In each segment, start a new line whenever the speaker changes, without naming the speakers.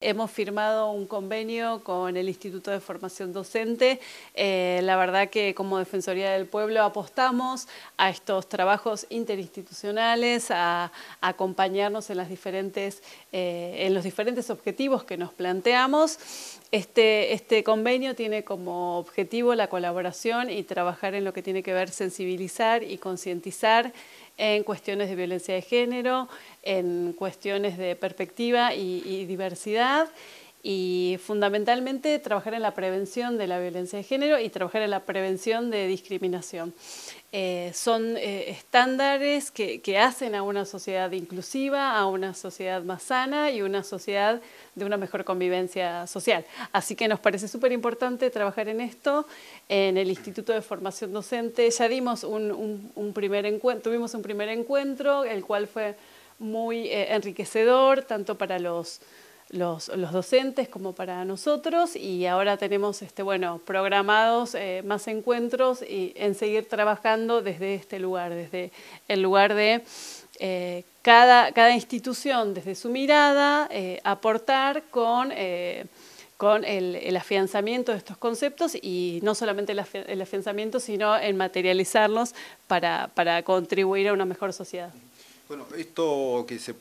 Hemos firmado un convenio con el Instituto de Formación Docente. Eh, la verdad que como Defensoría del Pueblo apostamos a estos trabajos interinstitucionales, a, acompañarnos eh, en, los diferentes objetivos que nos planteamos. Este, este convenio tiene como objetivo la colaboración y trabajar en lo que tiene que ver sensibilizar y concientizar en cuestiones de violencia de género, en cuestiones de perspectiva y, y diversidad y fundamentalmente trabajar en la prevención de la violencia de género y trabajar en la prevención de discriminación. Eh, son eh, estándares que, hacen a una sociedad inclusiva, a una sociedad más sana y una sociedad de una mejor convivencia social. Así que nos parece súper importante trabajar en esto. En el Instituto de Formación Docente ya dimos un, primer encuentro, tuvimos un primer encuentro, el cual fue muy eh, enriquecedor tanto para los los, los, docentes como para nosotros y ahora tenemos este, bueno, programados eh, más encuentros y en seguir trabajando desde este lugar, desde el lugar de eh, cada, cada, institución, desde su mirada, eh, aportar con el, afianzamiento de estos conceptos y no solamente el, afianzamiento, sino en materializarlos para contribuir a una mejor sociedad.
Bueno, esto que estas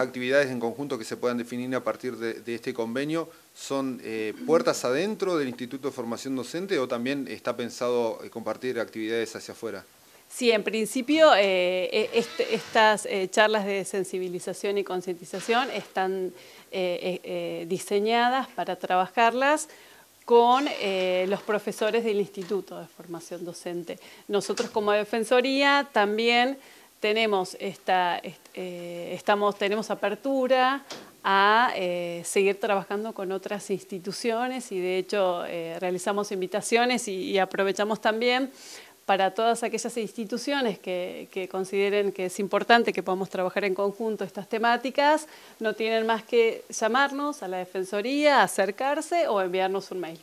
actividades en conjunto que se puedan definir a partir de, este convenio son eh, puertas adentro del Instituto de Formación Docente o también está pensado eh, compartir actividades hacia afuera.
Sí, en principio eh, e, este, estas charlas de sensibilización y concientización están diseñadas para trabajarlas con los profesores del Instituto de Formación Docente. Nosotros como Defensoría también tenemos, esta, eh, estamos, tenemos apertura a eh, seguir trabajando con otras instituciones y de hecho eh, realizamos invitaciones y, aprovechamos también para todas aquellas instituciones que, consideren que es importante que podamos trabajar en conjunto estas temáticas, no tienen más que llamarnos a la Defensoría, acercarse o enviarnos un mail.